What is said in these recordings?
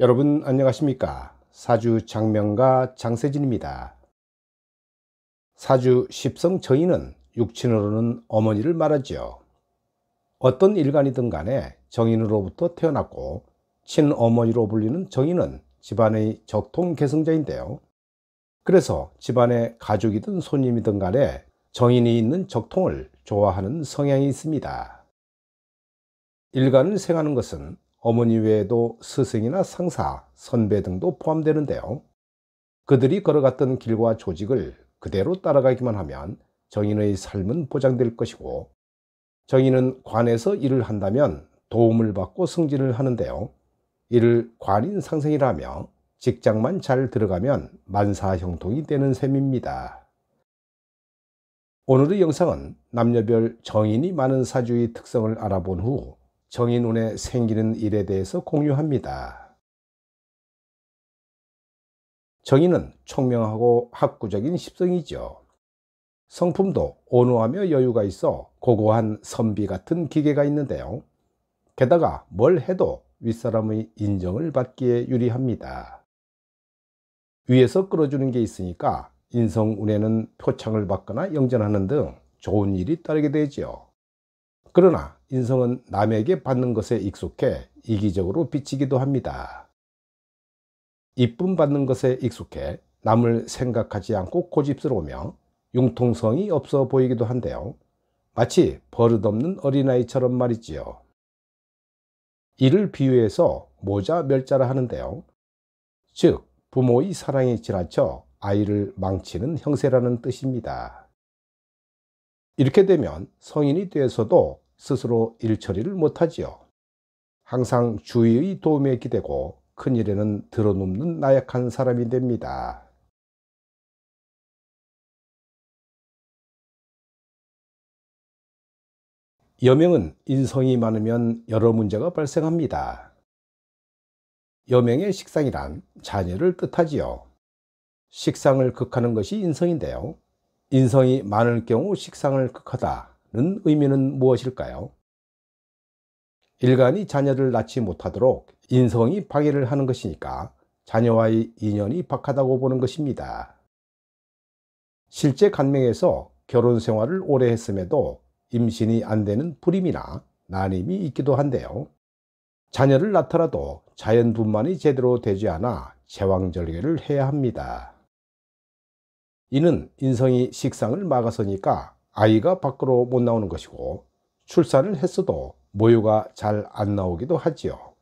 여러분 안녕하십니까 사주 장명가 장세진입니다 사주 십성 저인는 육친으로는 어머니를 말하지요 어떤 일간이든 간에 정인으로부터 태어났고 친어머니로 불리는 정인은 집안의 적통 계승자인데요 그래서 집안의 가족이든 손님이든 간에 정인이 있는 적통을 좋아하는 성향이 있습니다 일간을 생하는 것은 어머니 외에도 스승이나 상사, 선배 등도 포함되는데요. 그들이 걸어갔던 길과 조직을 그대로 따라가기만 하면 정인의 삶은 보장될 것이고 정인은 관에서 일을 한다면 도움을 받고 승진을 하는데요. 이를 관인상생이라며 직장만 잘 들어가면 만사형통이 되는 셈입니다. 오늘의 영상은 남녀별 정인이 많은 사주의 특성을 알아본 후 정인운에 생기는 일에 대해서 공유합니다. 정인은 총명하고 학구적인 십성이죠. 성품도 온화하며 여유가 있어 고고한 선비 같은 기계가 있는데요. 게다가 뭘 해도 윗사람의 인정을 받기에 유리합니다. 위에서 끌어주는 게 있으니까 인성운에는 표창을 받거나 영전하는 등 좋은 일이 따르게 되지요 그러나 인성은 남에게 받는 것에 익숙해 이기적으로 비치기도 합니다. 이쁨 받는 것에 익숙해 남을 생각하지 않고 고집스러우며 융통성이 없어 보이기도 한데요. 마치 버릇없는 어린아이처럼 말이지요. 이를 비유해서 모자 멸자라 하는데요. 즉 부모의 사랑에 지나쳐 아이를 망치는 형세라는 뜻입니다. 이렇게 되면 성인이 돼서도 스스로 일처리를 못하지요. 항상 주위의 도움에 기대고 큰일에는 드러눕는 나약한 사람이 됩니다. 여명은 인성이 많으면 여러 문제가 발생합니다. 여명의 식상이란 자녀를 뜻하지요. 식상을 극하는 것이 인성인데요. 인성이 많을 경우 식상을 극하다. 낳는 의미는 무엇일까요? 일간이 자녀를 낳지 못하도록 인성이 파괴를 하는 것이니까 자녀와의 인연이 박하다고 보는 것입니다. 실제 간명에서 결혼 생활을 오래 했음에도 임신이 안 되는 불임이나 난임이 있기도 한데요. 자녀를 낳더라도 자연분만이 제대로 되지 않아 제왕절개를 해야 합니다. 이는 인성이 식상을 막아서니까 아이가 밖으로 못 나오는 것이고 출산을 했어도 모유가 잘 안 나오기도 하지요.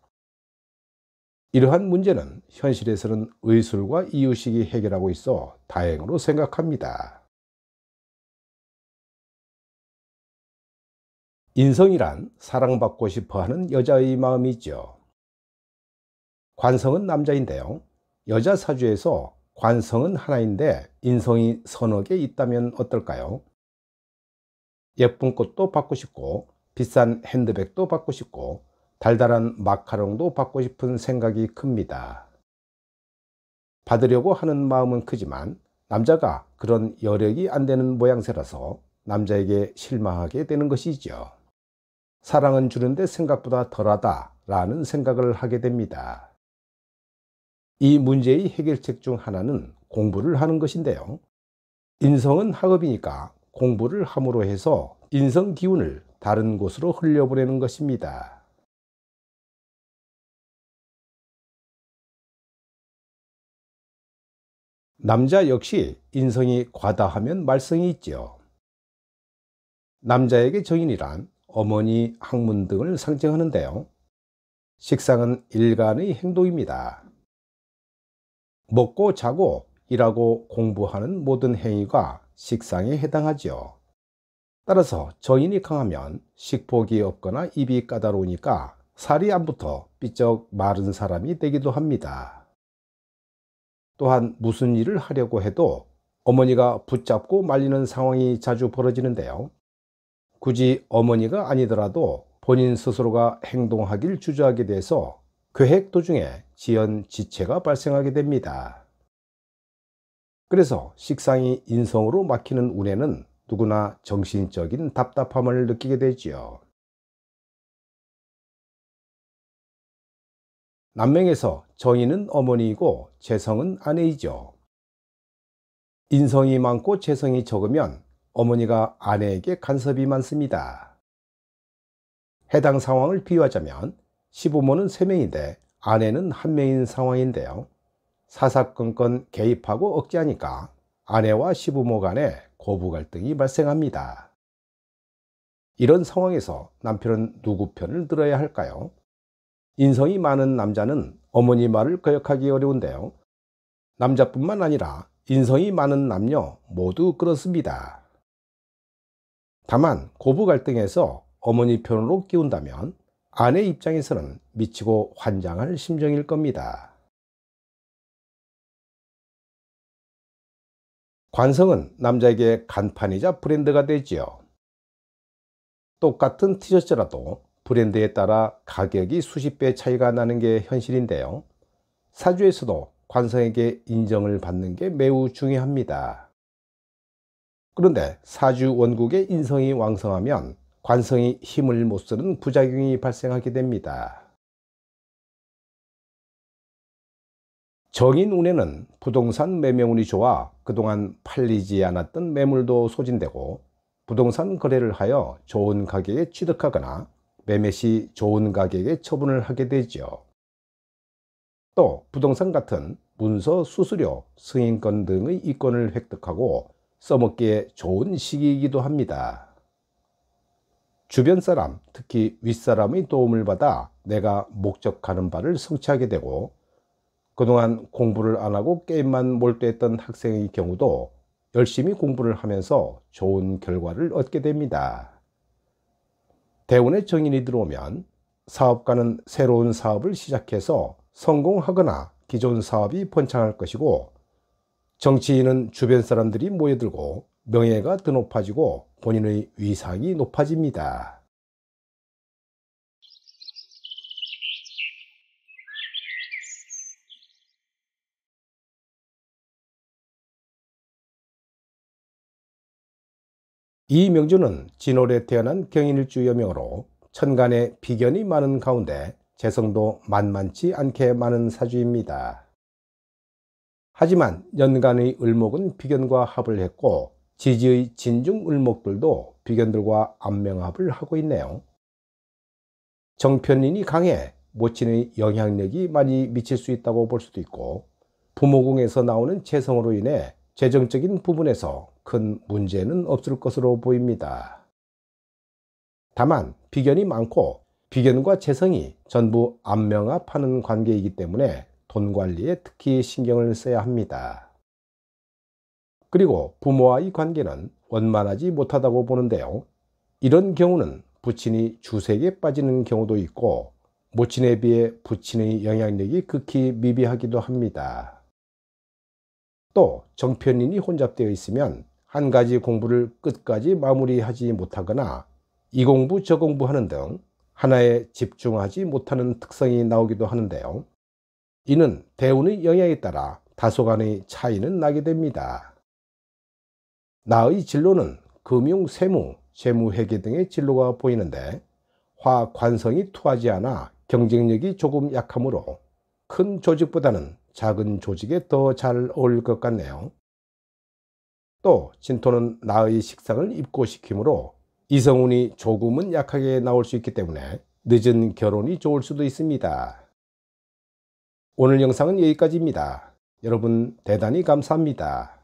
이러한 문제는 현실에서는 의술과 이유식이 해결하고 있어 다행으로 생각합니다. 인성이란 사랑받고 싶어하는 여자의 마음이죠. 관성은 남자인데요. 여자 사주에서 관성은 하나인데 인성이 서너 개 있다면 어떨까요? 예쁜 꽃도 받고 싶고 비싼 핸드백도 받고 싶고 달달한 마카롱도 받고 싶은 생각이 큽니다. 받으려고 하는 마음은 크지만 남자가 그런 여력이 안 되는 모양새라서 남자에게 실망하게 되는 것이죠. 사랑은 주는데 생각보다 덜하다 라는 생각을 하게 됩니다. 이 문제의 해결책 중 하나는 공부를 하는 것인데요. 인성은 학업이니까 공부를 함으로 해서 인성 기운을 다른 곳으로 흘려보내는 것입니다. 남자 역시 인성이 과다하면 말썽이 있죠. 남자에게 정인이란 어머니, 학문 등을 상징하는데요. 식상은 일간의 행동입니다. 먹고 자고 일하고 공부하는 모든 행위가 식상에 해당하지요. 따라서 정인이 강하면 식복이 없거나 입이 까다로우니까 살이 안 붙어 삐쩍 마른 사람이 되기도 합니다. 또한 무슨 일을 하려고 해도 어머니가 붙잡고 말리는 상황이 자주 벌어지는데요. 굳이 어머니가 아니더라도 본인 스스로가 행동하길 주저하게 돼서 계획 도중에 지연 지체가 발생하게 됩니다. 그래서 식상이 인성으로 막히는 운에는 누구나 정신적인 답답함을 느끼게 되지요. 남명에서 정인은 어머니이고 재성은 아내이죠. 인성이 많고 재성이 적으면 어머니가 아내에게 간섭이 많습니다. 해당 상황을 비유하자면 시부모는 3명인데 아내는 1명인 상황인데요. 사사건건 개입하고 억제하니까 아내와 시부모 간의 고부 갈등이 발생합니다. 이런 상황에서 남편은 누구 편을 들어야 할까요? 인성이 많은 남자는 어머니 말을 거역하기 어려운데요. 남자뿐만 아니라 인성이 많은 남녀 모두 그렇습니다. 다만 고부 갈등에서 어머니 편으로 끼운다면 아내 입장에서는 미치고 환장할 심정일 겁니다. 관성은 남자에게 간판이자 브랜드가 되지요. 똑같은 티셔츠라도 브랜드에 따라 가격이 수십 배 차이가 나는 게 현실인데요. 사주에서도 관성에게 인정을 받는 게 매우 중요합니다. 그런데 사주 원국의 인성이 왕성하면 관성이 힘을 못 쓰는 부작용이 발생하게 됩니다. 정인운에는 부동산 매매운이 좋아 그동안 팔리지 않았던 매물도 소진되고 부동산 거래를 하여 좋은 가격에 취득하거나 매매 시 좋은 가격에 처분을 하게 되죠. 또 부동산 같은 문서 수수료, 승인권 등의 이권을 획득하고 써먹기에 좋은 시기이기도 합니다. 주변 사람, 특히 윗사람의 도움을 받아 내가 목적하는 바를 성취하게 되고 그동안 공부를 안 하고 게임만 몰두했던 학생의 경우도 열심히 공부를 하면서 좋은 결과를 얻게 됩니다. 대운의 정인이 들어오면 사업가는 새로운 사업을 시작해서 성공하거나 기존 사업이 번창할 것이고 정치인은 주변 사람들이 모여들고 명예가 더 높아지고 본인의 위상이 높아집니다. 이명주는 진월에 태어난 경인일주 여명으로 천간에 비견이 많은 가운데 재성도 만만치 않게 많은 사주입니다. 하지만 연간의 을목은 비견과 합을 했고 지지의 진중 을목들도 비견들과 안명합을 하고 있네요. 정편인이 강해 모친의 영향력이 많이 미칠 수 있다고 볼 수도 있고 부모궁에서 나오는 재성으로 인해 재정적인 부분에서 큰 문제는 없을 것으로 보입니다. 다만 비견이 많고 비견과 재성이 전부 안명화파는 관계이기 때문에 돈 관리에 특히 신경을 써야 합니다. 그리고 부모와의 관계는 원만하지 못하다고 보는데요. 이런 경우는 부친이 주색에 빠지는 경우도 있고 모친에 비해 부친의 영향력이 극히 미비하기도 합니다. 또 정편인이 혼잡되어 있으면 한 가지 공부를 끝까지 마무리하지 못하거나 이 공부 저 공부 하는 등 하나에 집중하지 못하는 특성이 나오기도 하는데요. 이는 대운의 영향에 따라 다소간의 차이는 나게 됩니다. 나의 진로는 금융, 세무, 재무 회계 등의 진로가 보이는데 화 관성이 투하지 않아 경쟁력이 조금 약하므로 큰 조직보다는 작은 조직에 더 잘 어울릴 것 같네요. 또 진토는 나의 식상을 입고시키므로 이성운이 조금은 약하게 나올 수 있기 때문에 늦은 결혼이 좋을 수도 있습니다. 오늘 영상은 여기까지입니다. 여러분 대단히 감사합니다.